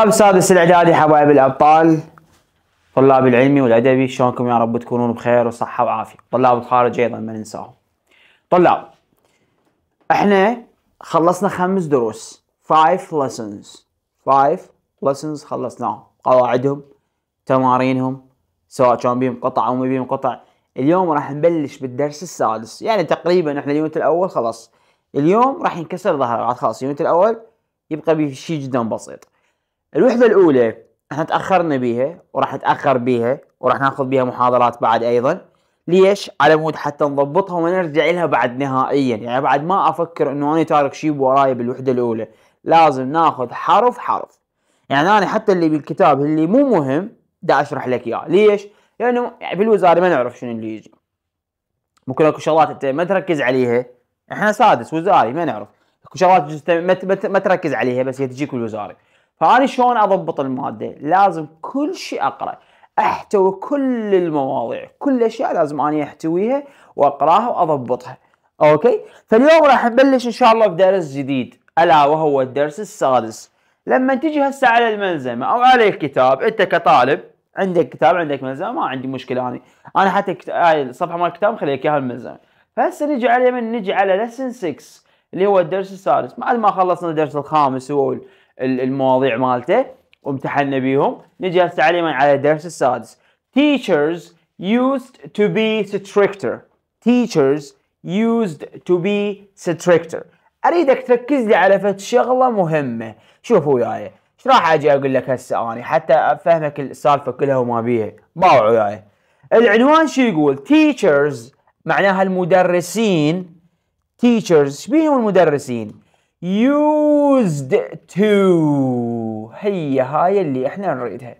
الباب السادس الاعدادي حبايب الابطال طلاب العلمي والادبي شلونكم يا رب تكونون بخير وصحه وعافيه طلاب الخارج ايضا ما ننساهم طلاب احنا خلصنا خمس دروس 5 lessons 5 lessons خلصناهم قواعدهم تمارينهم سواء كان بيهم قطع او ما بيهم قطع اليوم راح نبلش بالدرس السادس يعني تقريبا احنا اليونت الاول خلاص اليوم راح ينكسر ظهر خلاص اليونت الاول يبقى بشيء جدا بسيط الوحده الاولى احنا تاخرنا بيها وراح نتاخر بيها وراح ناخذ بيها محاضرات بعد ايضا ليش؟ على مود حتى نضبطها ونرجع لها بعد نهائيا، يعني بعد ما افكر انه انا تارك شيء وراي بالوحده الاولى، لازم ناخذ حرف حرف. يعني انا حتى اللي بالكتاب اللي مو مهم دا اشرح لك اياه، ليش؟ لانه يعني بالوزاره ما نعرف شنو اللي يجي. ممكن اكو شغلات انت ما تركز عليها، احنا سادس وزاري ما نعرف، اكو شغلات ما تركز عليها بس هي تجيك بالوزاري. فأنا شلون أضبط المادة لازم كل شيء أقرأ أحتوي كل المواضيع كل الأشياء لازم أنا أحتويها وأقراها وأضبطها أوكي فاليوم راح نبلش إن شاء الله بدرس جديد ألا وهو الدرس السادس لما تجي هسه على الملزمة أو على الكتاب أنت كطالب عندك كتاب عندك ملزمة ما عندي مشكلة أنا أنا حتى كت... هاي الصفحة مال الكتاب خليك إياها الملزمة فهسه نجي على من نجي على لسن 6 اللي هو الدرس السادس بعد ما خلصنا الدرس الخامس هو المواضيع مالته وامتحنا بيهم نجي هسه عليه على الدرس السادس teachers used to be stricter teachers used to be stricter اريدك تركز لي على فد شغله مهمه شوف وياي ايش راح اجي اقول لك هسه اني حتى افهمك السالفه كلها وما بيها باع وياي العنوان شو يقول teachers معناها المدرسين teachers شبيهم المدرسين used to هي هاي اللي احنا نريدها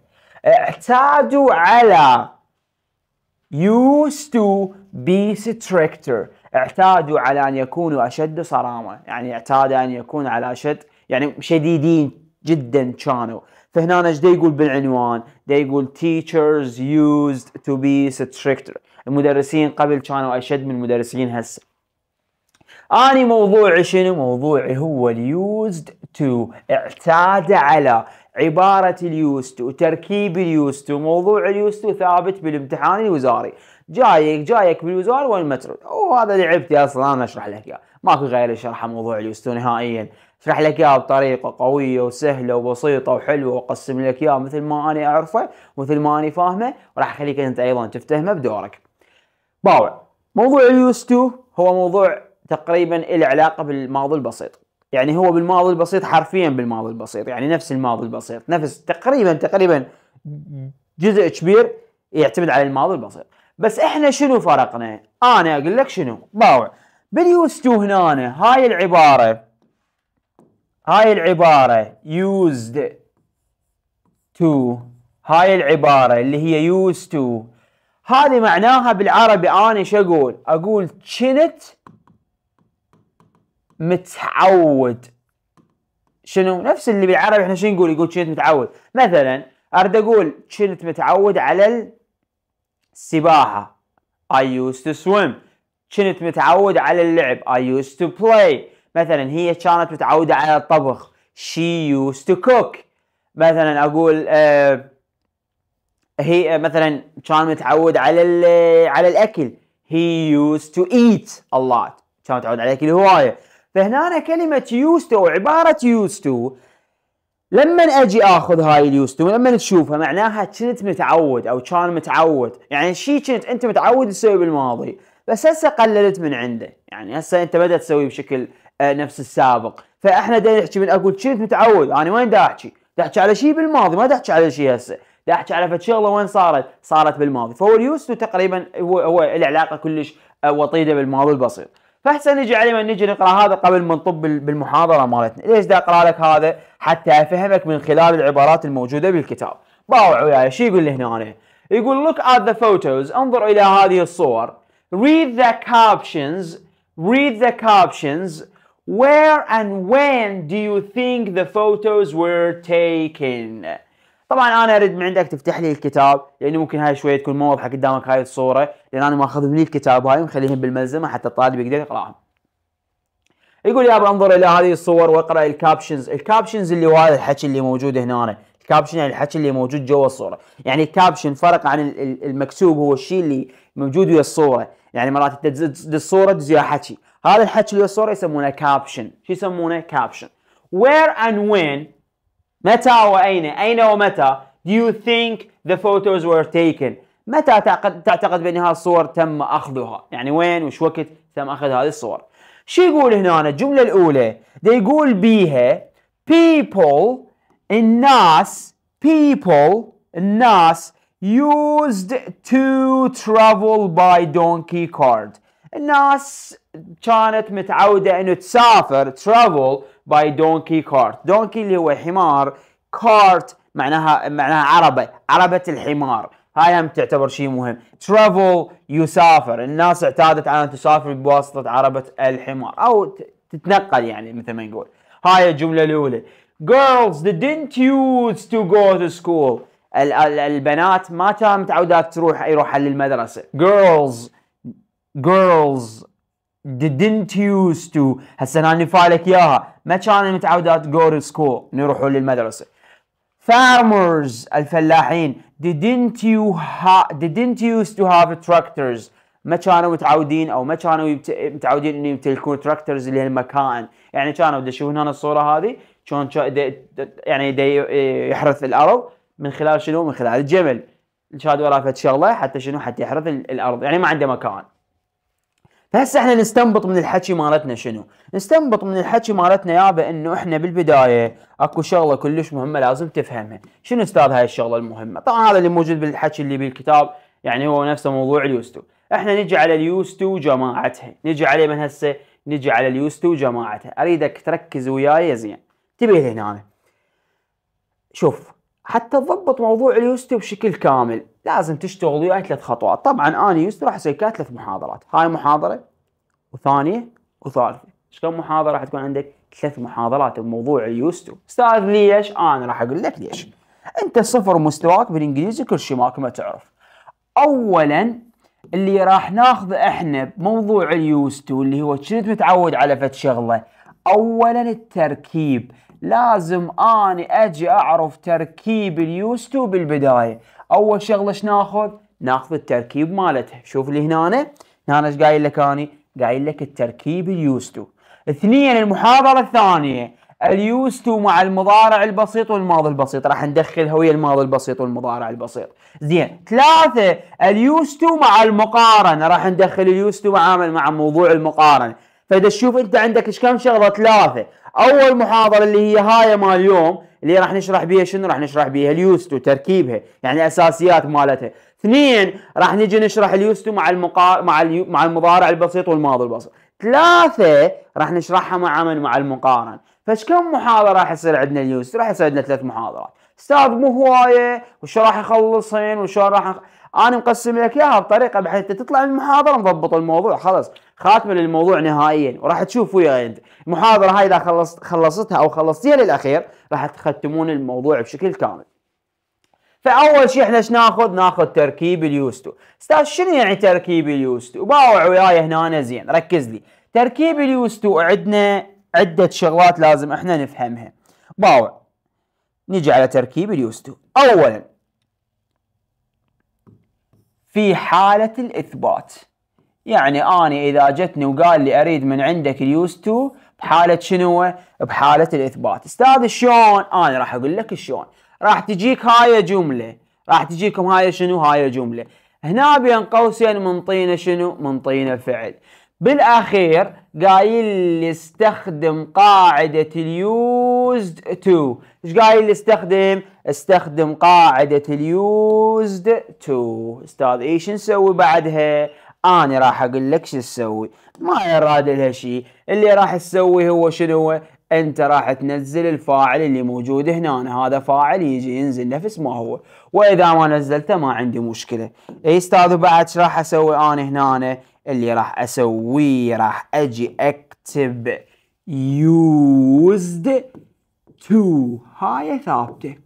اعتادوا على used to be stricter اعتادوا على ان يكونوا اشد صرامه يعني اعتاد ان يكون على اشد يعني شديدين جدا كانوا فهنا ايش يقول بالعنوان دا يقول teachers used to be stricter المدرسين قبل كانوا اشد من المدرسين هسه اني موضوعي شنو؟ موضوعي هو اليوزد تو اعتاد على عبارة اليوزد تو وتركيب اليوزد تو موضوع اليوزد تو ثابت بالامتحان الوزاري جايك جايك بالوزارة ترد وهذا لعبتي اصلا انا اشرح لك اياه ماكو غير شرح موضوع اليوزد تو نهائيا اشرح لك اياه بطريقة قوية وسهلة وبسيطة وحلوة واقسم لك اياه مثل ما انا اعرفه مثل ما انا فاهمه وراح اخليك انت ايضا تفتهمه بدورك باوع موضوع اليوزد تو هو موضوع تقريبا له علاقه بالماضي البسيط يعني هو بالماضي البسيط حرفيا بالماضي البسيط يعني نفس الماضي البسيط نفس تقريبا تقريبا جزء كبير يعتمد على الماضي البسيط بس احنا شنو فرقنا انا اقول لك شنو باوع باليوز تو هنا هاي العباره هاي العباره يوزد تو هاي العباره اللي هي يوزد تو هذه معناها بالعربي انا شو اقول اقول كنت متعود شنو نفس اللي بالعربي احنا شنو نقول يقول كنت متعود مثلا ارد اقول كنت متعود على السباحه I used to swim كنت متعود على اللعب I used to play مثلا هي كانت متعودة على الطبخ she used to cook مثلا أقول آه، هي آه، مثلا كان متعود على آه، على الأكل he used to eat a lot كان متعود على الأكل هواية فهنا كلمة used to أو عبارة used to لما اجي اخذ هاي اليوستو تو لما تشوفها معناها كنت متعود او كان متعود يعني شيء كنت انت متعود تسويه بالماضي بس هسه قللت من عنده يعني هسه انت بدأت تسويه بشكل آه، نفس السابق فاحنا دا نحكي من اقول كنت متعود انا وين دا احكي؟ دا احكي على شيء بالماضي ما دا احكي على شيء هسه دا احكي على فد شغله وين صارت؟ صارت بالماضي فهو اليوستو تقريبا هو, هو العلاقه كلش آه، وطيده بالماضي البسيط فاحسن نجي عليه من نجي نقرا هذا قبل ما نطب بالمحاضره مالتنا، ليش دا اقرا لك هذا؟ حتى افهمك من خلال العبارات الموجوده بالكتاب. باوع وياي شو يقول لي هنا أنا؟ يقول look at the photos انظر الى هذه الصور. read the captions read the captions where and when do you think the photos were taken؟ طبعا انا اريد من عندك تفتح لي الكتاب يعني ممكن هاي شويه تكون موضحه قدامك هاي الصوره لان انا ماخذ من الكتاب هاي ومخليهم بالملزمه حتى الطالب يقدر يقراهم. يقول يا ابا انظر الى هذه الصور واقرا الكابشنز، الكابشنز اللي هو هذا الحكي اللي موجود هنا أنا. الكابشن يعني الحكي اللي موجود جوا الصوره، يعني الكابشن فرق عن المكتوب هو الشيء اللي موجود ويا الصوره، يعني مرات انت تزيد الصوره تزيد حكي، هذا الحكي اللي الصوره يسمونه كابشن، شو يسمونه؟ كابشن. وير اند وين متى وأين أين ومتى Do you think the photos were taken متى تعتقد بأن الصور تم أخذها يعني وين وش وقت تم أخذ هذه الصور شو يقول هنا أنا الجملة الأولى دي يقول بيها people الناس people الناس used to travel by donkey cart الناس كانت متعوده انه تسافر ترافل باي دونكي كارت دونكي اللي هو حمار كارت معناها معناها عربه عربه الحمار هاي هم تعتبر شيء مهم ترافل يسافر الناس اعتادت على ان تسافر بواسطه عربه الحمار او تتنقل يعني مثل ما نقول هاي الجمله الاولى girls didn't used to go to school البنات ما كانت متعودات تروح يروح للمدرسه girls girls didn't used to هسه انا نفع لك اياها ما كانوا متعودات go to school يروحون للمدرسه farmers الفلاحين didn't you ha didn't used to have tractors ما كانوا متعودين او ما كانوا يبت... متعودين ان يمتلكون تراكترز اللي المكائن يعني كانوا تشوفون هنا الصوره هذه شلون يعني دي إيه، يحرث الارض من خلال شنو من خلال الجمل شاد وراه فد شغله حتى شنو حتى يحرث الارض يعني ما عنده مكان هسه احنا نستنبط من الحكي مالتنا شنو؟ نستنبط من الحكي مالتنا يابا انه احنا بالبدايه اكو شغله كلش مهمه لازم تفهمها، شنو استاذ هاي الشغله المهمه؟ طبعا هذا اللي موجود بالحكي اللي بالكتاب يعني هو نفسه موضوع اليوستو، احنا نجي على اليوستو وجماعتها، نجي عليه من هسه نجي على اليوستو وجماعتها، اريدك تركز وياي زين، انتبه لهنا شوف حتى تضبط موضوع اليوستو بشكل كامل لازم تشتغل وياي ثلاث خطوات طبعا انا يوستو راح اسوي ثلاث محاضرات هاي محاضره وثانيه وثالثه ايش كم محاضره راح تكون عندك ثلاث محاضرات بموضوع اليوستو استاذ ليش انا راح اقول لك ليش انت صفر مستواك بالانجليزي كل شيء ماك ما تعرف اولا اللي راح ناخذه احنا بموضوع اليوستو اللي هو شنو متعود على فد شغله اولا التركيب لازم اني اجي اعرف تركيب اليوز تو بالبدايه اول شغله ايش ناخذ ناخذ التركيب مالته شوف اللي هنا هنا ايش قايل لك اني قايل لك التركيب اليوز تو اثنين المحاضره الثانيه اليوز تو مع المضارع البسيط والماضي البسيط راح ندخلها هوية الماضي البسيط والمضارع البسيط زين ثلاثه اليوز تو مع المقارنه راح ندخل اليوز تو مع مع موضوع المقارنه فاذا تشوف انت عندك ايش كم شغله ثلاثه اول محاضره اللي هي هاي مال اليوم اللي راح نشرح بيها شنو راح نشرح بيها اليوستو تركيبها يعني اساسيات مالتها اثنين راح نجي نشرح اليوستو مع المقا... مع اليو... مع المضارع البسيط والماضي البسيط ثلاثه راح نشرحها مع من مع المقارن فش كم محاضره راح يصير عندنا اليوستو راح يصير عندنا ثلاث محاضرات استاذ مو هوايه وشو راح يخلصهن وشو راح انا مقسم لك اياها بطريقه بحيث تطلع من المحاضره مضبط الموضوع خلاص خاتمه للموضوع نهائيا وراح تشوف ويا انت المحاضره هاي اذا خلصت خلصتها او خلصتيها للاخير راح تختمون الموضوع بشكل كامل فاول شيء احنا ايش ناخذ؟ ناخذ تركيب اليوستو، استاذ شنو يعني تركيب اليوستو؟ باوع وياي هنا زين ركز لي، تركيب اليوستو عندنا عده شغلات لازم احنا نفهمها. باوع نجي على تركيب اليوستو، اولا في حالة الإثبات يعني أنا إذا جتني وقال لي أريد من عندك اليوز تو بحالة شنو؟ بحالة الإثبات أستاذ شلون؟ أنا راح أقول لك شلون راح تجيك هاي جملة راح تجيكم هاي شنو؟ هاي جملة هنا بين قوسين منطينا شنو؟ منطينا فعل بالاخير قايل لي استخدم قاعده اليوزد تو ايش قايل لي استخدم استخدم قاعدة اليوزد تو استاذ ايش نسوي بعدها انا راح اقول لك شو تسوي ما يراد لها شيء اللي راح تسوي هو شنو هو انت راح تنزل الفاعل اللي موجود هنا أنا هذا فاعل يجي ينزل نفس ما هو واذا ما نزلته ما عندي مشكله اي استاذ بعد راح اسوي انا هنا اللي راح اسويه راح اجي اكتب يوزد تو هاي ثابته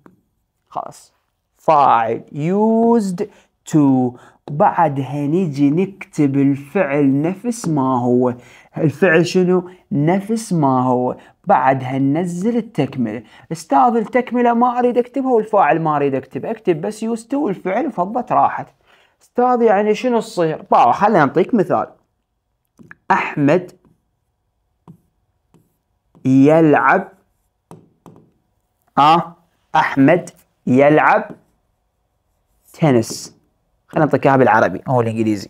خلاص فاعل used to بعدها نجي نكتب الفعل نفس ما هو الفعل شنو نفس ما هو بعدها ننزل التكملة استاذ التكملة ما اريد اكتبها والفاعل ما اريد اكتب اكتب بس used to والفعل فضت راحت استاذ يعني شنو الصير طبعا خلينا نعطيك مثال احمد يلعب اه احمد يلعب تنس خلينا نطقها اياها بالعربي او الانجليزي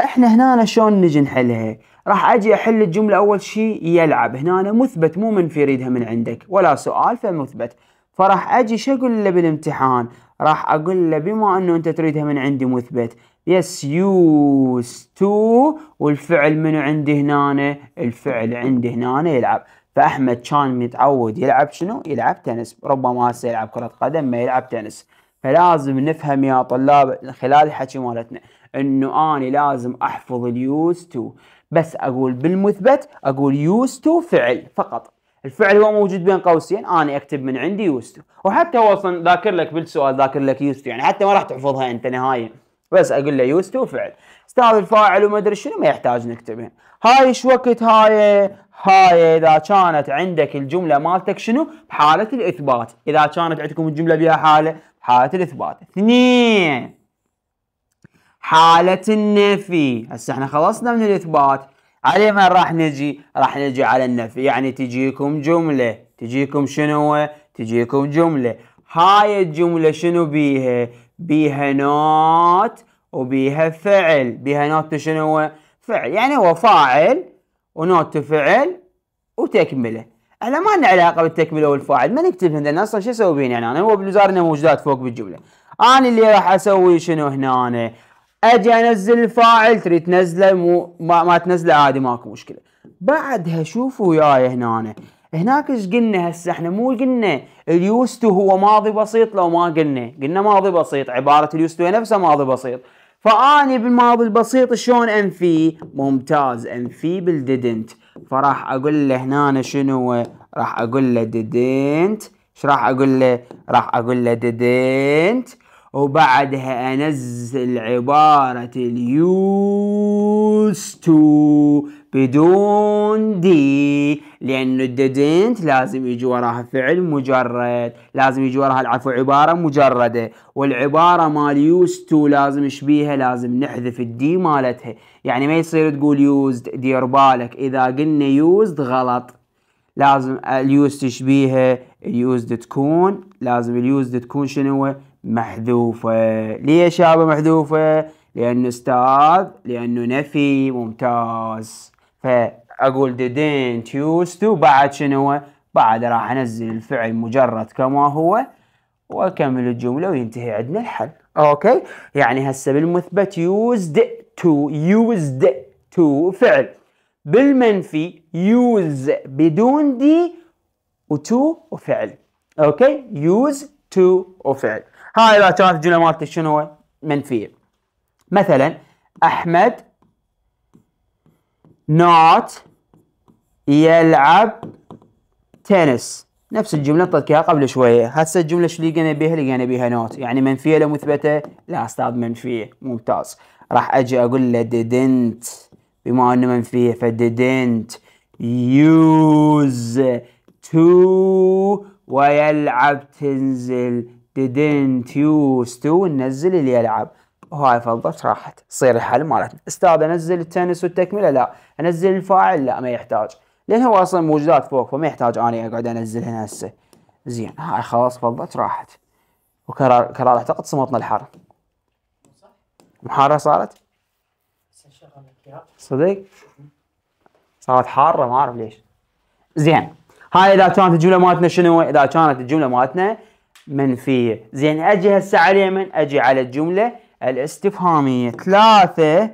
احنا هنا شلون نجي نحلها راح اجي احل الجمله اول شيء يلعب هنا مثبت مو من في يريدها من عندك ولا سؤال فمثبت فراح اجي شو اقول له بالامتحان راح اقول له بما انه انت تريدها من عندي مثبت يس يوز تو والفعل منو عندي هنا الفعل عندي هنا يلعب فاحمد كان متعود يلعب شنو؟ يلعب تنس، ربما هسه يلعب كرة قدم ما يلعب تنس، فلازم نفهم يا طلاب خلال الحكي مالتنا انه اني لازم احفظ اليوز تو بس اقول بالمثبت اقول يوز تو فعل فقط الفعل هو موجود بين قوسين انا اكتب من عندي يوز تو وحتى هو اصلا ذاكر لك بالسؤال ذاكر لك يوز تو يعني حتى ما راح تحفظها انت نهائيا بس اقول له يوز تو فعل استاذ الفاعل وما ادري شنو ما يحتاج نكتبها هاي ايش وقت هاي هاي اذا كانت عندك الجمله مالتك شنو بحاله الاثبات اذا كانت عندكم الجمله بها حاله بحاله الاثبات اثنين حاله النفي هسه احنا خلصنا من الاثبات على ما راح نجي راح نجي على النفي يعني تجيكم جمله تجيكم شنو تجيكم جمله هاي الجمله شنو بيها بيها نوت وبيها فعل بيها نوت شنو هو فعل يعني هو فاعل ونوت فعل وتكمله احنا ما لنا علاقه بالتكمله والفاعل ما نكتب هنا اصلا شو اسوي بين يعني انا هو بالوزاره موجودات فوق بالجمله انا اللي راح اسوي شنو هنا أنا. اجي انزل الفاعل تريد تنزله مو ما, ما تنزله عادي ماكو مشكله بعدها شوفوا وياي هنا أنا. هناك ايش قلنا هسه احنا مو قلنا اليوستو هو ماضي بسيط لو ما قلنا قلنا ماضي بسيط عباره اليوستو هي نفسها ماضي بسيط فاني بالماضي البسيط شلون انفي ممتاز انفي بالديدنت فراح اقول له هنا شنو راح اقول له ديدنت ايش راح اقول له راح اقول له ديدنت وبعدها انزل عباره اليوستو بدون دي لأن الديدنت لازم يجي وراها فعل مجرد لازم يجي وراها العفو عبارة مجردة والعبارة مال used to لازم شبيها لازم نحذف الدي مالتها يعني ما يصير تقول used دير بالك إذا قلنا used غلط لازم اليوست تشبيها اليوزد تكون لازم اليوزد تكون شنو محذوفة ليش يابا محذوفة لأنه استاذ لأنه نفي ممتاز فاقول didn't used to بعد شنو هو؟ بعد راح انزل الفعل مجرد كما هو واكمل الجمله وينتهي عندنا الحل اوكي يعني هسه بالمثبت used to used to فعل بالمنفي use بدون دي وتو وفعل اوكي use to وفعل هاي اذا كانت الجمله مالتك شنو منفيه مثلا احمد not يلعب تنس نفس الجملة نطلقها قبل شوية هسه الجملة شو لقينا بيها لقينا بيها not يعني منفية لو مثبتة لا أستاذ منفية ممتاز راح أجي أقول له didn't بما أنه منفية ف didn't use to ويلعب تنزل didn't use to ننزل اللي يلعب هاي فضت راحت تصير الحل مالتنا استاذ انزل التنس والتكمله لا انزل الفاعل لا ما يحتاج لان هو اصلا موجودات فوق فما يحتاج اني اقعد انزلها هسه زين هاي خلاص فضت راحت وكرار كرار اعتقد صمتنا الحر محاره صارت صدق صارت حاره ما اعرف ليش زين هاي اذا كانت الجمله مالتنا شنو اذا كانت الجمله مالتنا منفيه زين اجي هسه على اليمن اجي على الجمله الاستفهامية ثلاثة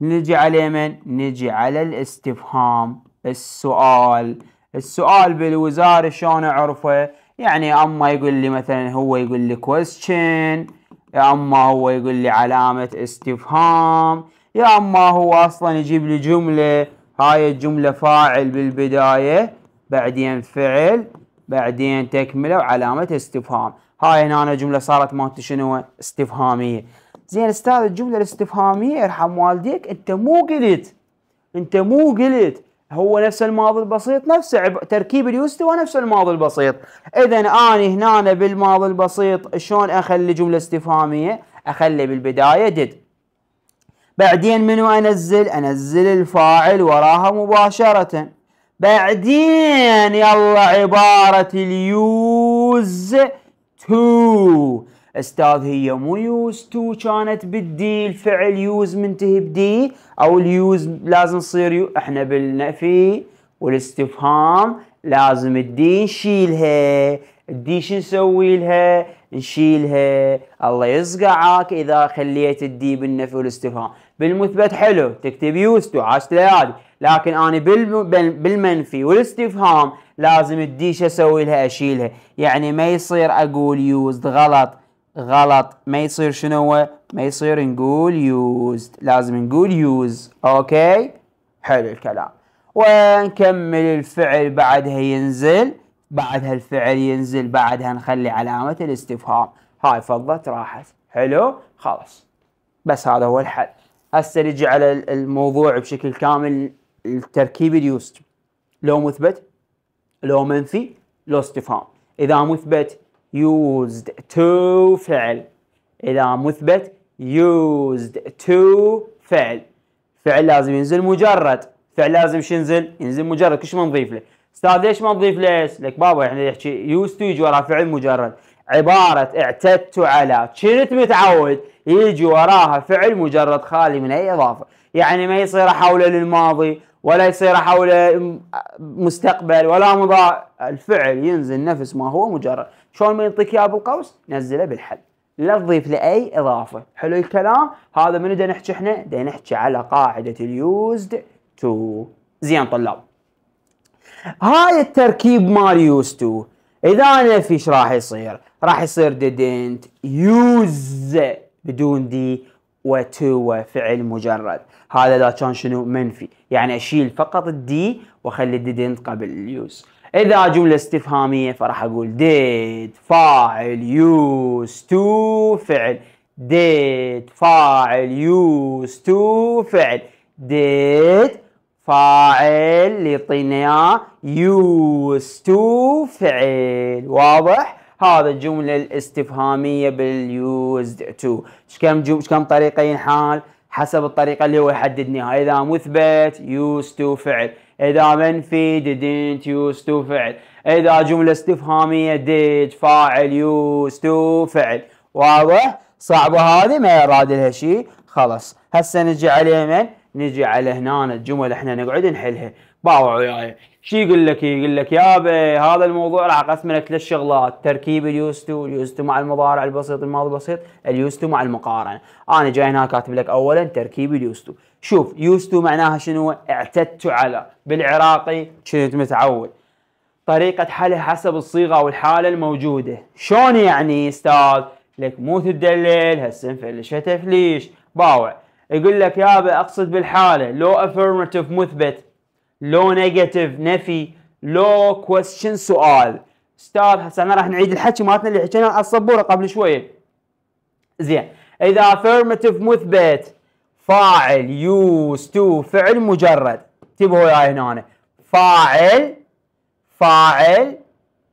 نجي على من؟ نجي على الاستفهام السؤال السؤال بالوزارة شلون اعرفه؟ يعني اما يقول لي مثلا هو يقول لي question يا اما هو يقول لي علامة استفهام يا اما هو اصلا يجيب لي جملة هاي الجملة فاعل بالبداية بعدين فعل بعدين تكملة وعلامة استفهام هاي هنا جملة صارت مالتي شنو استفهامية زين استاذ الجمله الاستفهاميه ارحم والديك انت مو قلت انت مو قلت هو نفس الماضي البسيط نفسه تركيب اليستوى نفس الماضي البسيط اذا انا هنا بالماضي البسيط شلون اخلي جمله استفهاميه اخلي بالبدايه ديد بعدين منو انزل انزل الفاعل وراها مباشره بعدين يلا عباره اليوز تو استاذ هي مو يوز تو كانت بالدي الفعل يوز منتهي بدي او اليوز لازم تصير يو احنا بالنفي والاستفهام لازم الدي نشيلها الدي شو نسوي لها نشيلها الله يصقعك اذا خليت الدي بالنفي والاستفهام بالمثبت حلو تكتب يوز تو عاشت ليالي لكن انا بالمنفي والاستفهام لازم الدي شو اسوي لها اشيلها يعني ما يصير اقول يوزد غلط غلط ما يصير شنو هو ما يصير نقول يوزد لازم نقول يوز اوكي حلو الكلام ونكمل الفعل بعدها ينزل بعدها الفعل ينزل بعدها نخلي علامة الاستفهام هاي فضت راحت حلو خلاص بس هذا هو الحل هسه نجي على الموضوع بشكل كامل التركيب اليوست لو مثبت لو منفي لو استفهام اذا مثبت used to فعل إذا مثبت used to فعل فعل لازم ينزل مجرد فعل لازم شو ينزل؟ ينزل مجرد كش ما نضيف له استاذ ليش ما نضيف له؟ لك بابا احنا نحكي used to يجي وراها فعل مجرد عبارة اعتدت على كنت متعود يجي وراها فعل مجرد خالي من أي إضافة يعني ما يصير أحوله للماضي ولا يصير أحوله مستقبل ولا مضاع الفعل ينزل نفس ما هو مجرد شلون ما يعطيك اياه بالقوس نزله بالحل لا تضيف لاي اضافه حلو الكلام هذا منو دا نحكي احنا دا نحكي على قاعده اليوزد تو زين طلاب هاي التركيب مال يوزد تو اذا انا فيش راح يصير راح يصير didn't يوز بدون دي وتو فعل مجرد هذا اذا كان شنو منفي يعني اشيل فقط الدي واخلي didn't قبل اليوز إذا جملة استفهامية فراح أقول did فاعل used to فعل did فاعل used to فعل did فاعل اللي used to فعل واضح؟ هذا الجملة الاستفهامية بال used to كم جم... كم طريقة ينحال؟ حسب الطريقة اللي هو يحددنيها إذا مثبت used to فعل إذا منفي didn't use to فعل إذا جملة استفهامية did فاعل use to فعل واضح؟ صعبة هذه ما يراد لها شيء خلاص هسه نجي على من؟ نجي على هنا الجمل احنا نقعد نحلها باوع وياي شي يقول لك يقول لك يابا هذا الموضوع راح اقسمه لثلاث شغلات تركيب اليوستو اليوستو مع المضارع البسيط الماضي البسيط اليوستو مع المقارنه انا جاي هنا كاتب لك اولا تركيب اليوستو شوف يوستو معناها شنو اعتدت على بالعراقي كنت متعود طريقة حلها حسب الصيغة والحالة الموجودة شلون يعني استاذ لك مو تدلل هسه نفلشها تفليش باوع يقول لك يابا اقصد بالحالة لو افرمتف مثبت لو نيجاتيف نفي لو كويستشن سؤال استاذ هسه انا راح نعيد الحكي مالتنا اللي حكيناه على السبوره قبل شويه زين اذا افيرماتيف مثبت فاعل يوز تو فعل مجرد انتبهوا وياي هنا فاعل فاعل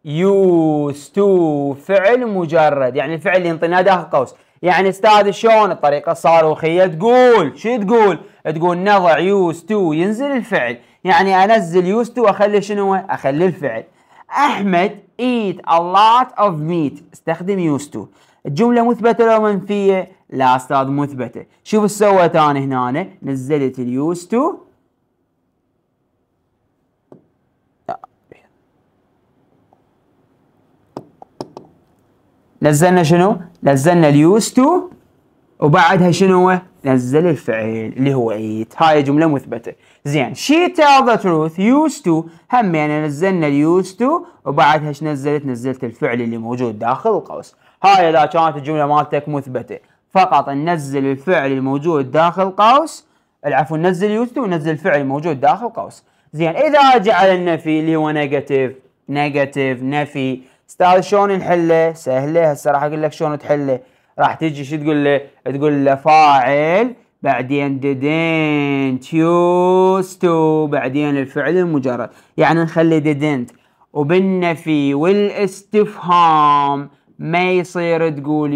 يوز تو فعل مجرد يعني الفعل اللي ينطيناه داخل قوس يعني استاذ شلون الطريقه الصاروخيه تقول شو تقول؟ تقول نضع يوز تو ينزل الفعل يعني انزل يوستو واخلي شنو اخلي الفعل احمد eat a lot of meat استخدم يوستو الجمله مثبته لو منفيه لا استاذ مثبته شوف ايش سويت انا هنا نزلت اليوستو نزلنا شنو نزلنا اليوستو وبعدها شنو نزل الفعل اللي هو ايت هاي جملة مثبتة زين she tell the truth used to هم يعني نزلنا ال used to وبعدها ايش نزلت نزلت الفعل اللي موجود داخل القوس هاي اذا كانت الجملة مالتك مثبتة فقط ننزل الفعل الموجود داخل قوس العفو ننزل used تو وننزل الفعل الموجود داخل قوس زين اذا اجي على النفي اللي هو نيجاتيف نيجاتيف نفي استاذ شلون نحله سهله هسه راح اقول لك شلون تحله راح تجي شو تقول له تقول له فاعل بعدين didn't used to بعدين الفعل المجرد يعني نخلي didn't وبالنفي والاستفهام ما يصير تقول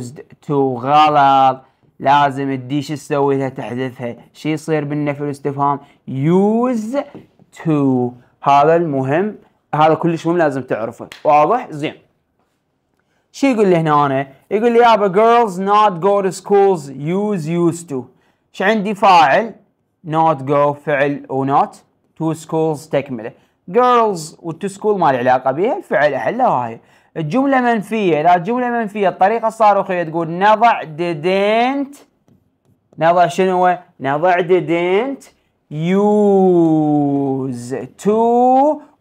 used to غلط لازم تديش تسوي تسويها تحذفها شو يصير بالنفي والاستفهام use to هذا المهم هذا كلش مهم لازم تعرفه واضح زين شو يقول لي هنا أنا يقول لي يابا girls not go to schools use used to ايش عندي فاعل not go فعل و not to schools تكمله girls والتو school ما له علاقه بها الفعل احلها هاي الجمله منفيه اذا الجمله منفيه الطريقه الصاروخيه تقول نضع didn't نضع شنو نضع didn't use to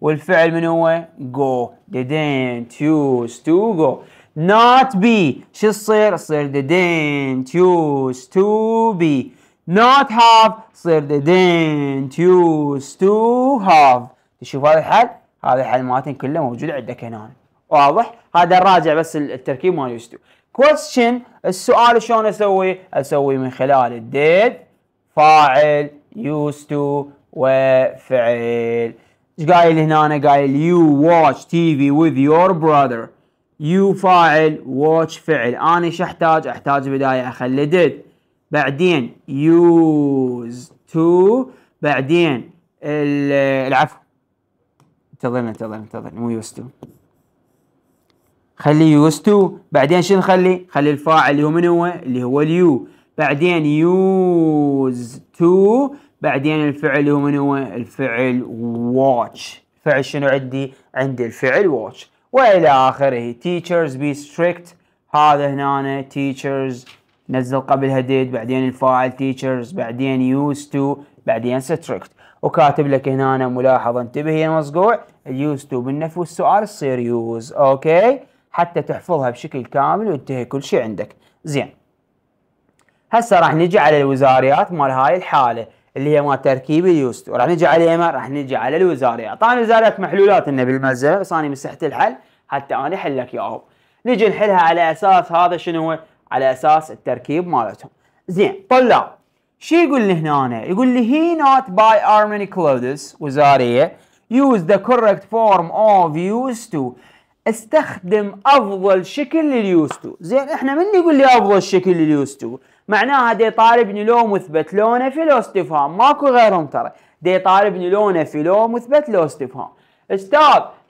والفعل من هو go didn't use to go not be شو تصير؟ تصير didn't used to be not have تصير didn't used to have تشوف هذا الحل؟ هذا الحل مالتين كله موجود عندك هنا واضح؟ هذا الراجع بس التركيب مال used to question السؤال شلون اسوي؟ اسوي من خلال did فاعل used to وفعل ايش قايل هنا؟ قايل you watch TV with your brother يو فاعل واتش فعل انا ايش احتاج احتاج بدايه اخلي did بعدين يوز تو بعدين العفو انتظرنا انتظرنا انتظرنا مو يوز تو خلي يوز تو بعدين شنو نخلي خلي الفاعل اللي هو من هو اللي هو اليو بعدين يوز تو بعدين الفعل اللي هو من هو الفعل واتش الفعل شنو عندي عندي الفعل واتش والى اخره teachers be strict هذا هنا teachers نزل قبلها did بعدين الفاعل teachers بعدين used to بعدين strict وكاتب لك هنا ملاحظه انتبه يا مصقوع used to بالنفي والسؤال تصير use اوكي حتى تحفظها بشكل كامل وينتهي كل شيء عندك زين هسه راح نجي على الوزاريات مال هاي الحاله اللي هي مال تركيب اليوست وراح نجي على ما راح نجي على الوزاريه اعطاني الوزاريات محلولات انه بالمزه بس انا مسحت الحل حتى انا احل لك اياهم نجي نحلها على اساس هذا شنو هو على اساس التركيب مالتهم زين طلاب شو يقول لي هنا يقول لي هي نوت باي ارمني كلودس وزاريه يوز ذا كوركت فورم اوف يوز تو استخدم افضل شكل لليوز تو زين احنا من يقول لي افضل شكل لليوز تو معناها دي طالبني لو مثبت لونه في لو استفهام ماكو غيرهم ترى دي طالبني لونه في لو مثبت لو استفهام استاذ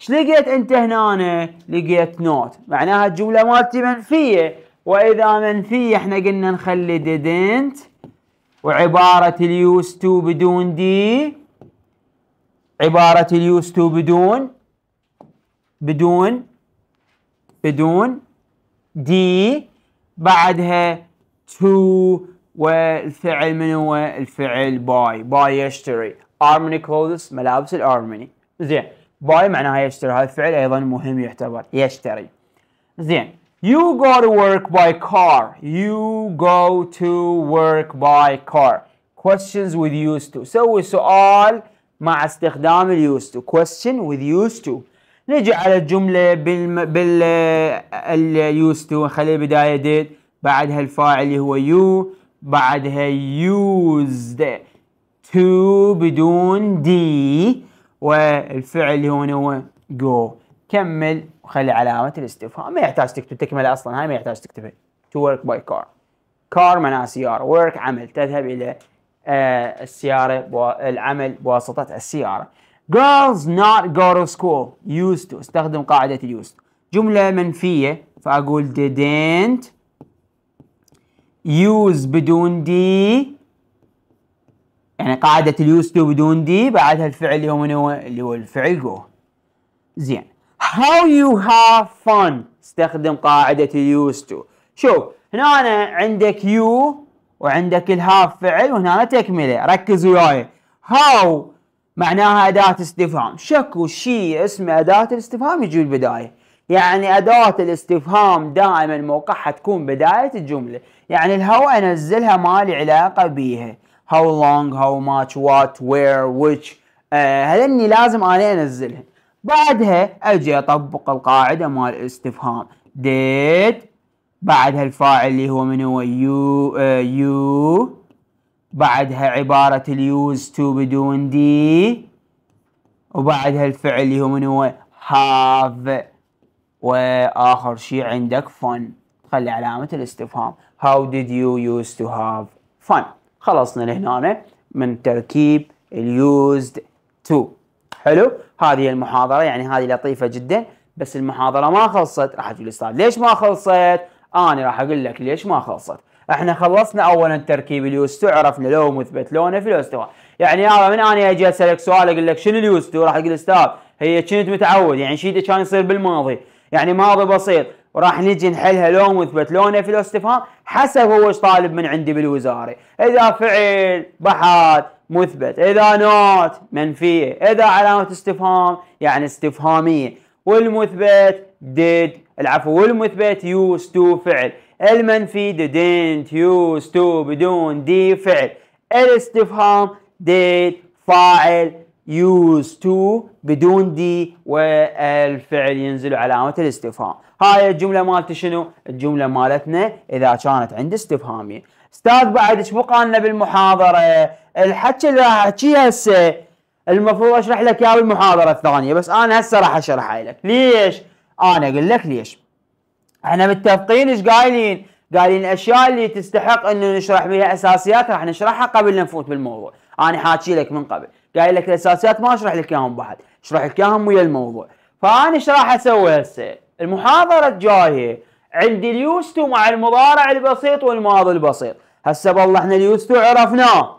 ايش لقيت انت هنا لقيت نوت معناها الجمله مالتي منفيه واذا منفيه احنا قلنا نخلي didn't وعباره اليوز تو بدون دي عباره اليوز تو بدون بدون بدون دي بعدها to والفعل من هو الفعل باي باي يشتري ارمني كلوز ملابس الارمني زين باي معناها يشتري هذا الفعل ايضا مهم يعتبر يشتري زين You go to work by car. You go to work by car. Questions with used to. سوي سؤال مع استخدام ال used to. Question with used to. نجي على الجملة بال بال ال used to. خلي بداية did. بعدها الفاعل اللي هو يو بعدها يوزد تو بدون دي والفعل اللي هون هو جو كمل وخلي علامة الاستفهام ما يحتاج تكتب تكملة أصلا هاي ما يحتاج تكتبها to work by car كار معناها سيارة work عمل تذهب إلى آه السيارة بو... العمل بواسطة السيارة girls not go to school used to استخدم قاعدة used جملة منفية فأقول didn't يوز بدون دي يعني قاعدة اليوز تو بدون دي بعدها الفعل اللي هو من هو اللي هو الفعل جو زين how you have fun استخدم قاعدة اليوز تو شوف هنا أنا عندك you وعندك الهاف فعل وهنا تكملة ركز وياي how معناها أداة استفهام شكو شي اسمه أداة الاستفهام يجي البداية يعني أداة الاستفهام دائما موقعها تكون بداية الجملة يعني الهو أنزلها ما لي علاقة بيها how long, how much, what, where, which uh, هذني لازم أنا أنزلها بعدها أجي أطبق القاعدة مال الاستفهام did بعدها الفاعل اللي هو من هو you, uh, you بعدها عبارة اليوز to بدون دي وبعدها الفعل اللي هو من هو have واخر شيء عندك fun خلي علامه الاستفهام how did you used to have fun خلصنا لهنا من تركيب اليوزد to حلو هذه المحاضره يعني هذه لطيفه جدا بس المحاضره ما خلصت راح تقول الأستاذ ليش ما خلصت انا راح اقول لك ليش ما خلصت احنا خلصنا اولا تركيب اليوز تو عرفنا لو مثبت لو نفي في استوى يعني يلا من انا اجي اسالك سؤال اقول لك شنو اليوز تو راح تقول استاذ هي كنت متعود يعني شيء كان يصير بالماضي يعني ماضي بسيط وراح نجي نحلها مثبت لو نفي لو الاستفهام حسب هو ايش طالب من عندي بالوزاري اذا فعل بحث مثبت اذا نوت منفيه اذا علامه استفهام يعني استفهاميه والمثبت ديد العفو والمثبت يوز تو فعل المنفي didn't يوز to بدون دي فعل الاستفهام did فاعل يوز تو بدون دي والفعل ينزل علامة الاستفهام هاي الجملة مالت شنو الجملة مالتنا إذا كانت عند استفهامي استاذ بعد ايش بقى بالمحاضرة الحكي اللي راح احكيه هسه المفروض اشرح لك اياه بالمحاضرة الثانية بس انا هسه راح اشرحها لك ليش انا اقول لك ليش احنا متفقين ايش قايلين قايلين الاشياء اللي تستحق انه نشرح بها اساسيات راح نشرحها قبل لا نفوت بالموضوع انا حاكي لك من قبل جاي لك الاساسيات ما اشرح لك اياهم بعد اشرح لك اياهم ويا الموضوع فانا ايش راح اسوي هسه المحاضره الجايه عندي اليوستو مع المضارع البسيط والماضي البسيط هسه والله احنا اليوستو عرفناه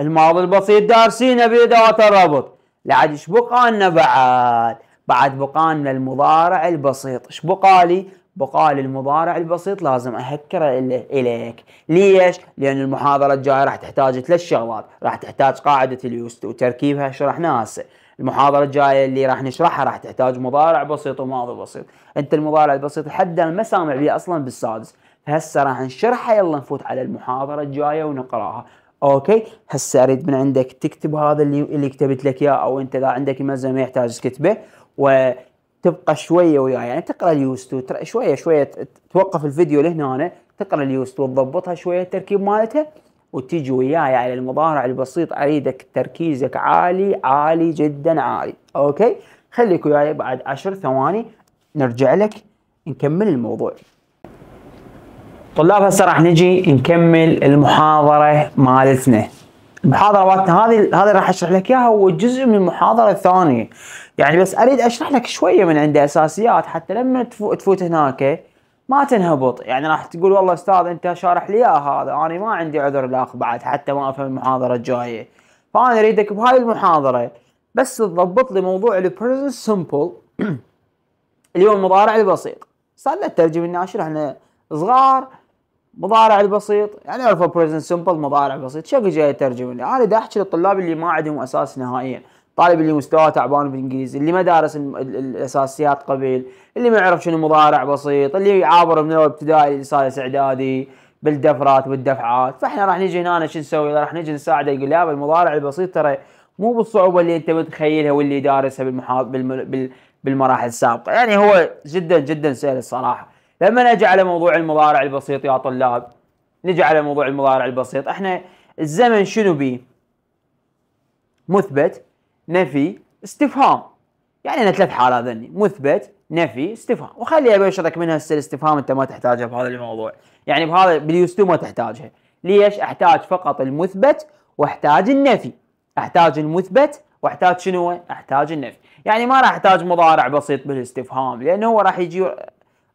الماضي البسيط دارسينه بادوات الربط لعد ايش بقى لنا بعد بعد بقى لنا المضارع البسيط ايش بقى لي بقال المضارع البسيط لازم أهكره إليك ليش؟ لأن المحاضرة الجاية راح تحتاج ثلاث شغلات راح تحتاج قاعدة اليوست وتركيبها شرحناها هسه المحاضرة الجاية اللي راح نشرحها راح تحتاج مضارع بسيط وماضي بسيط انت المضارع البسيط لحد ما سامع بيه اصلا بالسادس هسه راح نشرحها يلا نفوت على المحاضرة الجاية ونقراها اوكي هسه اريد من عندك تكتب هذا اللي اللي كتبت لك اياه او انت اذا عندك ما يحتاج تكتبه و تبقى شويه وياه يعني تقرا اليوستو شويه شويه توقف الفيديو لهنا تقرا اليوستو تضبطها شويه التركيب مالتها وتجي وياي على المضارع البسيط اريدك تركيزك عالي عالي جدا عالي اوكي خليك وياي بعد عشر ثواني نرجع لك نكمل الموضوع طلاب هسه راح نجي نكمل المحاضره مالتنا المحاضره مالتنا هذه هذه راح اشرح لك اياها هو جزء من المحاضره الثانيه يعني بس اريد اشرح لك شويه من عنده اساسيات حتى لما تفوت هناك ما تنهبط يعني راح تقول والله استاذ انت شارح لي اياه هذا انا ما عندي عذر الاخ بعد حتى ما افهم المحاضره الجايه فانا اريدك بهاي المحاضره بس تضبط لي موضوع البريزنت سمبل اللي هو المضارع البسيط صار له الترجمه الناشر احنا صغار مضارع البسيط يعني اعرف بريزنت سمبل مضارع بسيط شوف جاي الترجمه انا دا احكي للطلاب اللي ما عندهم اساس نهائيا طالب اللي مستواه تعبان بالانجليزي اللي ما دارس الاساسيات قبل اللي ما يعرف شنو مضارع بسيط اللي عابر من الابتدائي لسادس اعدادي بالدفرات والدفعات فاحنا راح نجي هنا شو نسوي راح نجي نساعده يقول يا المضارع البسيط ترى مو بالصعوبه اللي انت متخيلها واللي دارسها بالمحاض بالم... بال... بالمراحل السابقه يعني هو جدا جدا سهل الصراحه لما نجي على موضوع المضارع البسيط يا طلاب نجي على موضوع المضارع البسيط احنا الزمن شنو بيه مثبت نفي استفهام يعني انا ثلاث حالات ذني مثبت نفي استفهام وخلي ابشرك منها هسه الاستفهام انت ما تحتاجها بهذا الموضوع يعني بهذا باليوستو ما تحتاجها ليش احتاج فقط المثبت واحتاج النفي احتاج المثبت واحتاج شنو احتاج النفي يعني ما راح احتاج مضارع بسيط بالاستفهام لانه هو راح يجي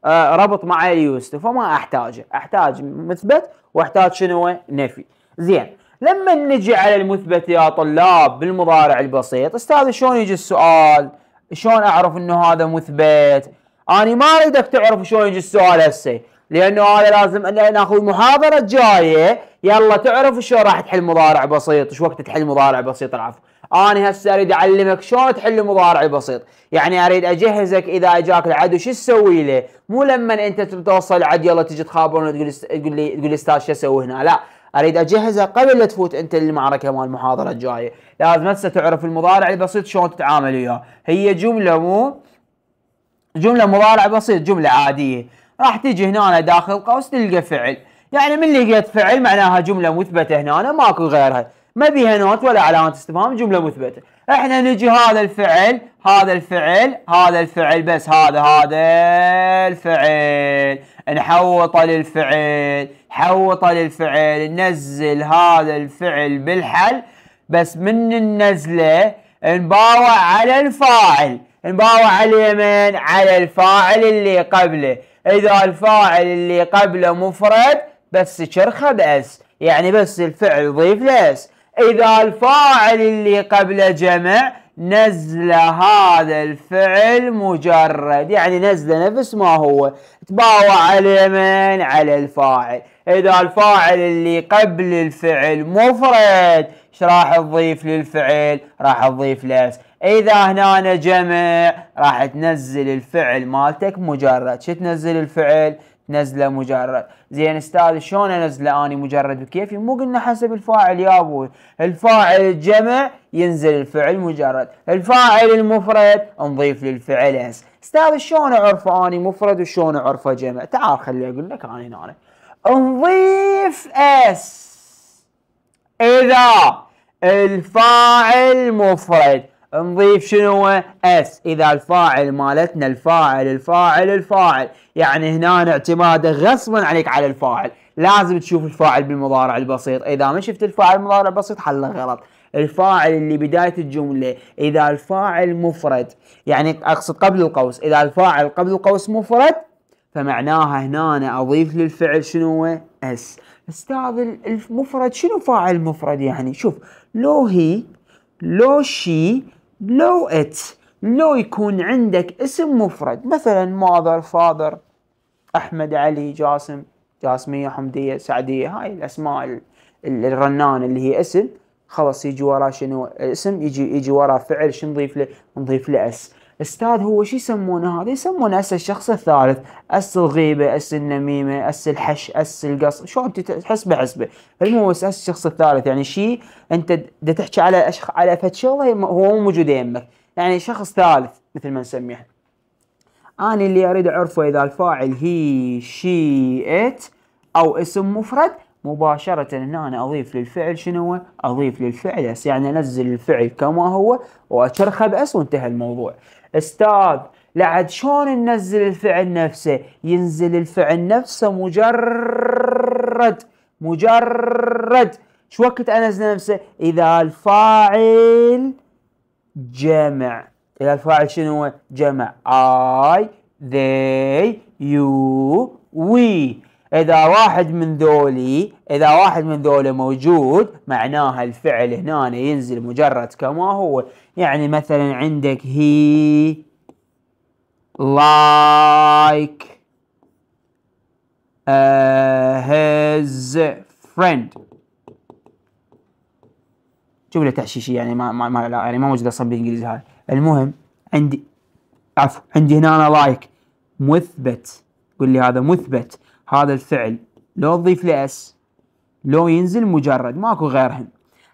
آه، ربط مع اليوستو فما احتاجه احتاج مثبت واحتاج شنو نفي زين لما نجي على المثبت يا طلاب بالمضارع البسيط استاذ شلون يجي السؤال شلون اعرف انه هذا مثبت انا ما اريدك تعرف شلون يجي السؤال هسه لانه هذا لازم ناخذ محاضره جايه يلا تعرف شلون راح تحل مضارع بسيط ايش وقت تحل مضارع بسيط العفو انا هسه اريد اعلمك شلون تحل مضارع بسيط يعني اريد اجهزك اذا اجاك العدو شو تسوي له مو لما انت توصل العد يلا تجي تخابرني تقول لي تقول لي استاذ شو اسوي هنا لا اريد اجهزها قبل لا تفوت انت للمعركه مال المحاضره الجايه لازم هسه تعرف المضارع البسيط شلون تتعامل وياه هي جمله مو جمله مضارع بسيط جمله عاديه راح تيجي هنا داخل قوس تلقى فعل يعني من لقيت فعل معناها جمله مثبته هنا ماكو غيرها ما بيها نوت ولا علامه استفهام جمله مثبته احنا نجي هذا الفعل هذا الفعل هذا الفعل بس هذا هذا الفعل نحوطه للفعل حوطه للفعل ننزل هذا الفعل بالحل بس من النزله نباوع على الفاعل نباوع على من على الفاعل اللي قبله اذا الفاعل اللي قبله مفرد بس شرخه باس يعني بس الفعل ضيف له اس اذا الفاعل اللي قبله جمع نزل هذا الفعل مجرد يعني نزل نفس ما هو تباوع على من على الفاعل إذا الفاعل اللي قبل الفعل مفرد ايش راح تضيف للفعل راح تضيف لس إذا هنا جمع راح تنزل الفعل مالتك مجرد شو تنزل الفعل نزله مجرد زين استاذ شلون انزله اني مجرد بكيفي مو قلنا حسب الفاعل يا ابوي الفاعل الجمع ينزل الفعل مجرد الفاعل المفرد نضيف للفعل اس استاذ شلون اعرفه اني مفرد وشلون اعرفه جمع تعال خلي اقول لك انا هنا نضيف اس اذا الفاعل مفرد نضيف شنو اس اذا الفاعل مالتنا الفاعل الفاعل الفاعل يعني هنا اعتماده غصبا عليك على الفاعل لازم تشوف الفاعل بالمضارع البسيط اذا ما شفت الفاعل بالمضارع البسيط حله غلط الفاعل اللي بداية الجملة إذا الفاعل مفرد يعني أقصد قبل القوس إذا الفاعل قبل القوس مفرد فمعناها هنا أنا أضيف للفعل شنو اس استاذ المفرد شنو فاعل مفرد يعني شوف لو هي لو شي لو ات لو يكون عندك اسم مفرد مثلا ماذر فاذر احمد علي جاسم جاسميه حمديه سعديه هاي الاسماء الرنان اللي هي اسم خلاص يجي وراه شنو اسم يجي يجي وراه فعل شنو نضيف له نضيف له اس استاذ هو شو يسمونه هذا يسمونه اس الشخص الثالث اس الغيبه اس النميمه اس الحش اس القص شو انت حسبه حسبه المهم اس الشخص الثالث يعني شيء انت دا تحكي على أشخ... على فد شغله هو مو موجود يمك يعني شخص ثالث مثل ما نسميه انا اللي اريد اعرفه اذا الفاعل هي شي ات او اسم مفرد مباشرة هنا أنا أضيف للفعل شنو أضيف للفعل أس يعني أنزل الفعل كما هو وأشرخه بأس وانتهى الموضوع استاذ لعد شلون ننزل الفعل نفسه ينزل الفعل نفسه مجرد مجرد شو وقت انزل نفسه اذا الفاعل جمع اذا الفاعل شنو هو جمع اي ذي يو وي اذا واحد من ذولي اذا واحد من ذولي موجود معناها الفعل هنا ينزل مجرد كما هو يعني مثلا عندك هي لايك uh, فريند جملة تحشيشية يعني ما ما, ما يعني ما موجودة اصلا بالانجليزي هاي المهم عندي عفوا عندي هنا لايك like مثبت قول لي هذا مثبت هذا الفعل لو تضيف له اس لو ينزل مجرد ماكو غيرهن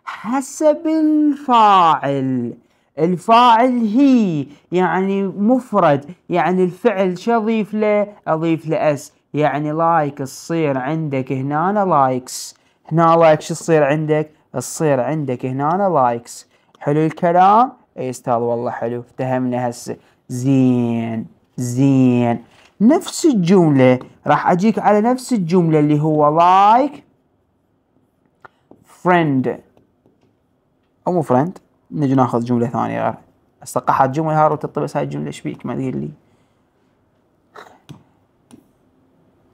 حسب الفاعل الفاعل هي يعني مفرد يعني الفعل شو اضيف له اضيف له اس يعني لايك تصير عندك هنا لايكس هنا لايك شو تصير عندك تصير عندك هنا لايكس حلو الكلام اي استاذ والله حلو افتهمنا هسه زين زين نفس الجملة راح أجيك على نفس الجملة اللي هو like friend أو مو friend نجي ناخذ جملة ثانية غير استقحت الجملة هارو تطبس هاي الجملة ايش بيك ما تقول لي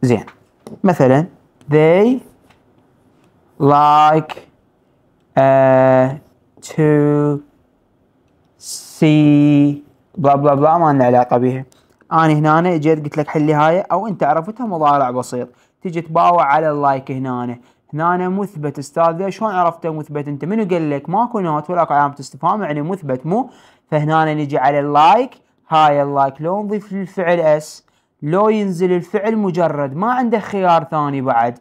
زين مثلا they like uh, to see بلا بلا بلا ما لنا علاقة بها انا هنا جيت قلت لك حلي هاي او انت عرفتها مضارع بسيط تجي تباوع على اللايك هنا هنا مثبت استاذ شلون عرفته مثبت انت منو قال لك ماكو نوت ولا علامه استفهام يعني مثبت مو فهنا نجي على اللايك هاي اللايك لو نضيف للفعل اس لو ينزل الفعل مجرد ما عندك خيار ثاني بعد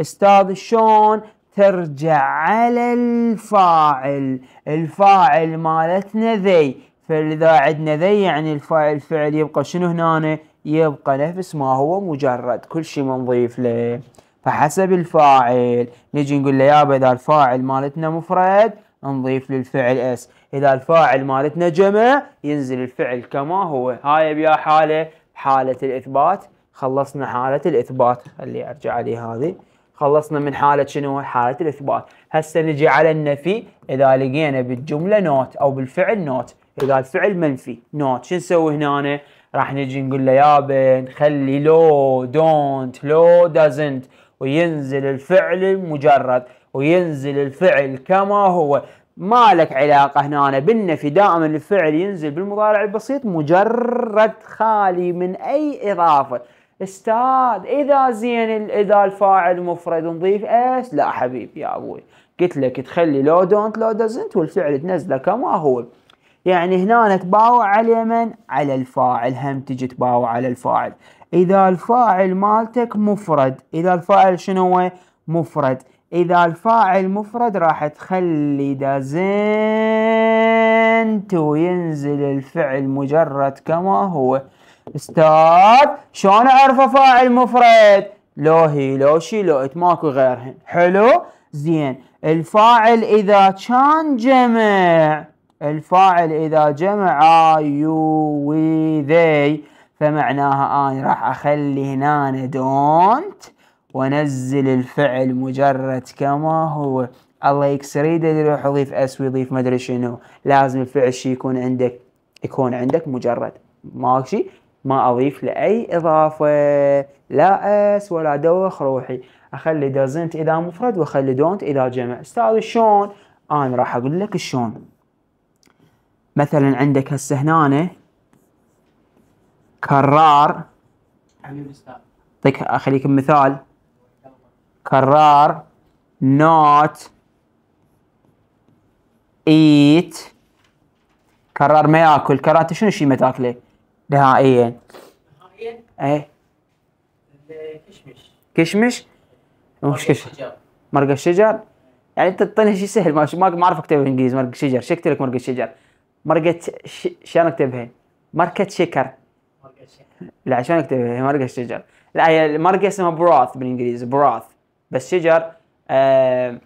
استاذ شلون ترجع على الفاعل الفاعل مالتنا ذي فلذا عندنا ذي يعني الفاعل الفعل يبقى شنو هنا يبقى نفس ما هو مجرد كل شيء منضيف له فحسب الفاعل نجي نقول له يابا اذا الفاعل مالتنا مفرد نضيف للفعل اس اذا الفاعل مالتنا جمع ينزل الفعل كما هو هاي بيا حاله حاله الاثبات خلصنا حاله الاثبات خلي ارجع لي هذه خلصنا من حالة شنو؟ حالة الإثبات. هسه نجي على النفي إذا لقينا بالجملة نوت أو بالفعل نوت. اذا الفعل منفي نوت شو نسوي هنا راح نجي نقول له بن خلي لو دونت لو دازنت وينزل الفعل المجرد وينزل الفعل كما هو ما لك علاقة هنا بالنفي دائما الفعل ينزل بالمضارع البسيط مجرد خالي من أي إضافة استاذ إذا زين إذا الفاعل مفرد نضيف إيش لا حبيبي يا أبوي قلت لك تخلي لو دونت لو دزنت والفعل تنزله كما هو يعني هنا تباوع على من؟ على الفاعل هم تجي تباوع على الفاعل إذا الفاعل مالتك مفرد إذا الفاعل شنو مفرد إذا الفاعل مفرد راح تخلي دازنت وينزل الفعل مجرد كما هو استاذ شلون اعرف فاعل مفرد لو هي لو شي لو ات ماكو غيرهن حلو زين الفاعل اذا كان جمع الفاعل إذا جمع يو ذي فمعناها أنا راح أخلي هنا دونت وانزل الفعل مجرد كما هو الله يكسر ايده يروح يضيف اس ويضيف ما ادري شنو لازم الفعل شي يكون عندك يكون عندك مجرد ماشي ما اضيف لاي اضافه لا اس ولا دوخ روحي اخلي دازنت اذا مفرد واخلي دونت اذا جمع استاذ شلون انا راح اقول لك شلون مثلا عندك هسه هنا كرار اعطيك اخليك مثال كرار نوت ايت كرار ما ياكل كرار شنو الشيء ما تاكله نهائيا نهائيا اي كشمش كشمش مش كشمش مرق الشجر يعني انت تعطيني شيء سهل ما ما اعرف اكتب بالانجليزي مرق الشجر شو اكتب لك مرق الشجر مرقة ش... شلون اكتبها؟ مرقة شكر لا شلون اكتبها؟ مرقة شجر لا هي المرقة اسمها بروث بالانجليزي بروث بس شجر آه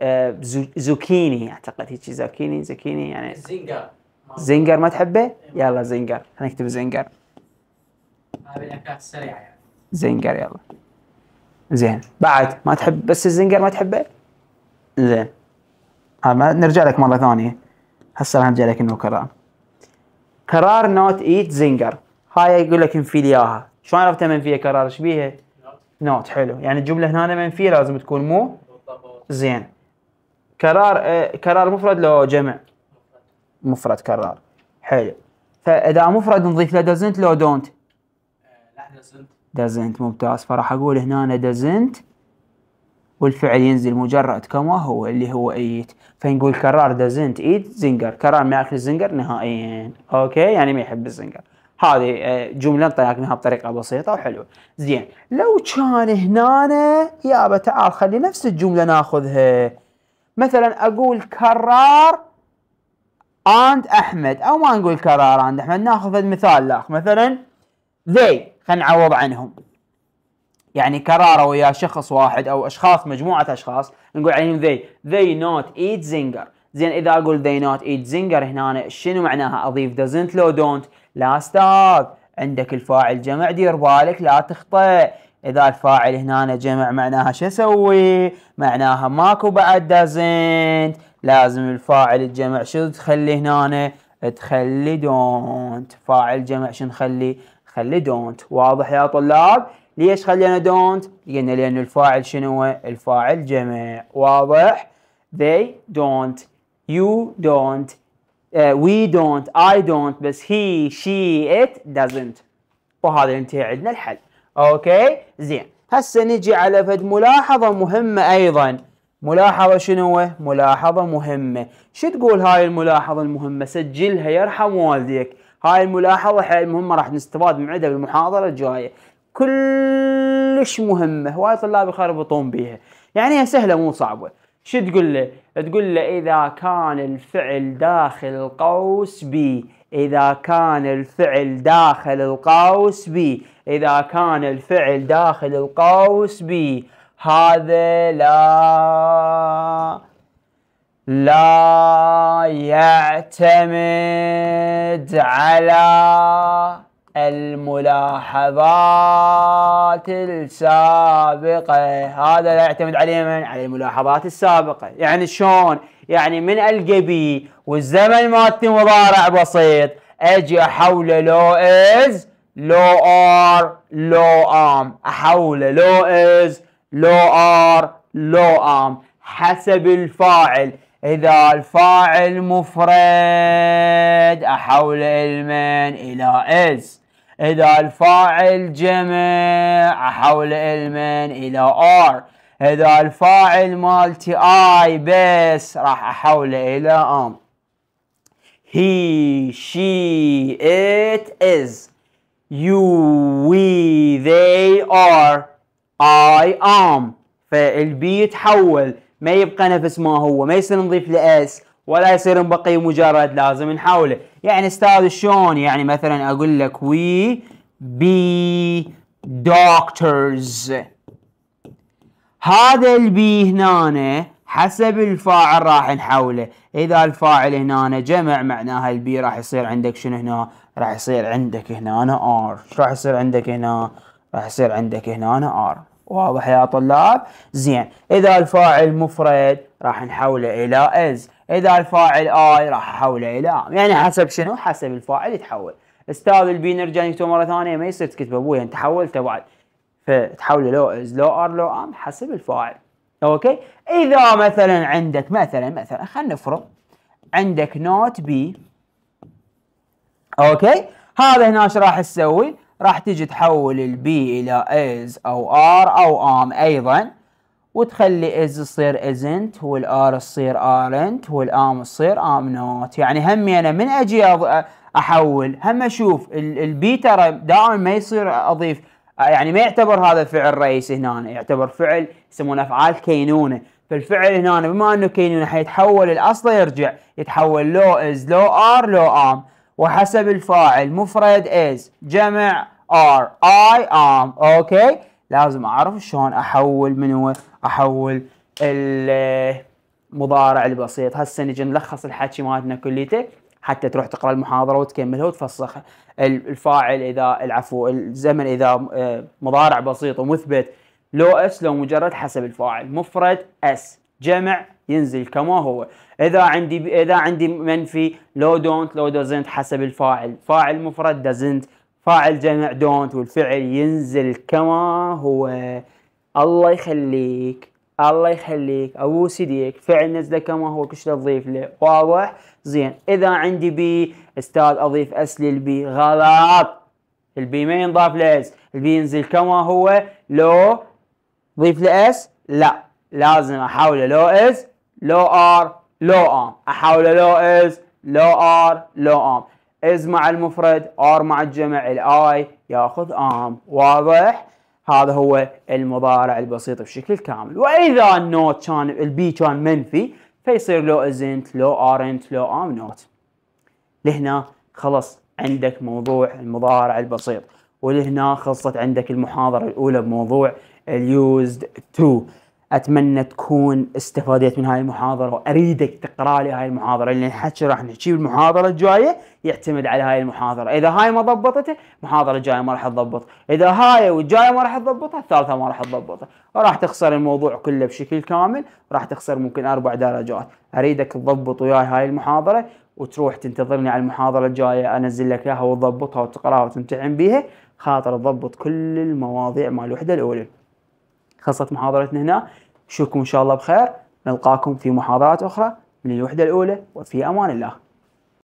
آه زوكيني اعتقد هيك زوكيني زوكيني يعني زنجر زنجر ما تحبه؟ يلا زنجر خلينا نكتب زنجر هذه الاكلات السريعة يعني. زنجر يلا زين بعد ما تحب بس الزنجر ما تحبه؟ زين آه، نرجع لك مرة ثانية هسه راح نرجع لك انه كرار كرار نوت ايت زنجر هاي يقول لك انفي اياها شلون عرفتها فيها كرار ايش بيها؟ نوت حلو يعني الجمله هنا من فيها لازم تكون مو زين كرار آه كرار مفرد لو جمع مفرد كرار حلو فاذا مفرد نضيف له دزنت لو دونت آه، لا دزنت دزنت ممتاز فراح اقول هنا دزنت والفعل ينزل مجرد كما هو اللي هو ايت فنقول كرار دازنت ايت زنجر كرار ما ياكل الزنجر نهائيا اوكي يعني ما يحب الزنجر هذه آه، جملة انطلقناها بطريقة بسيطة وحلوة زين لو كان هنا يابا تعال خلي نفس الجملة ناخذها مثلا اقول كرار عند احمد او ما نقول كرار عند احمد ناخذ مثال لاخ مثلا they خلينا نعوض عنهم يعني كراره ويا شخص واحد او اشخاص مجموعه اشخاص نقول عليهم they they not eat زينجر زين اذا اقول they not eat زينجر هنا شنو معناها اضيف doesn't لو دونت لا استاذ عندك الفاعل جمع دير بالك لا تخطئ اذا الفاعل هنا جمع معناها شو اسوي معناها ماكو بعد doesn't لازم الفاعل الجمع شو تخلي هنا تخلي دونت فاعل جمع شو نخلي خلي دونت واضح يا طلاب ليش خلينا دونت؟ لأن لأن الفاعل شنو هو؟ الفاعل جمع واضح؟ they don't you don't uh, we don't I don't بس he she it doesn't وهذا ينتهي عندنا الحل اوكي زين هسه نجي على فد ملاحظة مهمة أيضا ملاحظة شنو ملاحظة مهمة شو تقول هاي الملاحظة المهمة سجلها يرحم والديك هاي الملاحظة حيل مهمة راح نستفاد من عندها بالمحاضرة الجاية كلش مهمه هواي طلاب يخربطون بيها يعني هي سهله مو صعبه شو تقول له تقول له اذا كان الفعل داخل القوس بي إذا كان الفعل داخل القوس بي إذا كان الفعل داخل القوس بي هذا لا لا يعتمد على الملاحظات السابقة هذا لا يعتمد عليه من على الملاحظات السابقة يعني شلون يعني من القبي والزمن مالتي مضارع بسيط اجي احوله لو از لو ار لو ام احوله لو از لو ار لو ام حسب الفاعل إذا الفاعل مفرد أحول المن إلى إز إذا الفاعل جمع أحول المن إلى آر إذا الفاعل مالتي آي بس راح أحوله إلى أم he she it is you we they are I am فالبي يتحول ما يبقى نفس ما هو ما يصير نضيف له ولا يصير مبقي مجرد لازم نحاوله يعني استاذ شلون يعني مثلا اقول لك وي بي دكتورز هذا البي هنا حسب الفاعل راح نحوله اذا الفاعل هنا جمع معناها البي راح يصير عندك شنو هنا راح يصير عندك هنا أنا ار راح يصير عندك هنا راح يصير عندك هنا أنا ار واضح يا طلاب زين اذا الفاعل مفرد راح نحوله الى از اذا الفاعل اي راح احوله الى ام يعني حسب شنو حسب الفاعل يتحول استاذ البي نرجع نكتبه مره ثانيه ما يصير تكتب ابوي انت حولته بعد فتحوله لو از لو ار لو ام حسب الفاعل اوكي اذا مثلا عندك مثلا مثلا خلينا نفرض عندك نوت بي اوكي هذا هنا ايش راح تسوي راح تجي تحول البي الى از او ار او ام ايضا وتخلي از تصير ازنت والار تصير ارنت والام تصير ام نوت يعني هم انا من اجي احول هم اشوف البي ترى دائما ما يصير اضيف يعني ما يعتبر هذا فعل رئيسي هنا يعتبر فعل يسمونه افعال كينونه فالفعل هنا بما انه كينونه حيتحول الاصل يرجع يتحول لو از لو ار لو ام وحسب الفاعل مفرد از جمع ار اي ام اوكي لازم اعرف شلون احول من هو احول المضارع البسيط هسه نجي نلخص الحكي مالتنا كليته حتى تروح تقرا المحاضره وتكملها وتفسخها الفاعل اذا العفو الزمن اذا آه، مضارع بسيط ومثبت لو اس لو مجرد حسب الفاعل مفرد اس جمع ينزل كما هو اذا عندي اذا عندي منفي لو دونت لو دوزنت حسب الفاعل فاعل مفرد دزنت فاعل جمع دونت والفعل ينزل كما هو الله يخليك الله يخليك ابو سيديك فعل نزله كما هو كش تضيف له واضح زين اذا عندي بي استاذ اضيف اس للبي غلط البي ما ينضاف لاس البي ينزل كما هو لو ضيف لاس لا لازم احاوله لو از لو ار لو ام احاوله لو از لو ار لو ام از مع المفرد ار مع الجمع الاي ياخذ ام واضح هذا هو المضارع البسيط بشكل كامل واذا النوت كان البي كان منفي فيصير لو ازنت لو ارنت لو ام نوت لهنا خلص عندك موضوع المضارع البسيط ولهنا خلصت عندك المحاضرة الأولى بموضوع اليوزد تو اتمنى تكون استفاديت من هاي المحاضره واريدك تقرا لي هاي المحاضره اللي الحكي راح نحكي بالمحاضره الجايه يعتمد على هاي المحاضره اذا هاي ما ضبطته المحاضره الجايه ما راح تضبط اذا هاي والجايه ما راح تضبطها الثالثه ما راح تضبطها وراح تخسر الموضوع كله بشكل كامل راح تخسر ممكن اربع درجات اريدك تضبط وياي هاي المحاضره وتروح تنتظرني على المحاضره الجايه انزل لك اياها وتضبطها وتقراها وتمتعن بيها خاطر تضبط كل المواضيع مال الوحده الاولى خلصت محاضرتنا هنا نشوفكم إن شاء الله بخير نلقاكم في محاضرات أخرى من الوحدة الأولى وفي أمان الله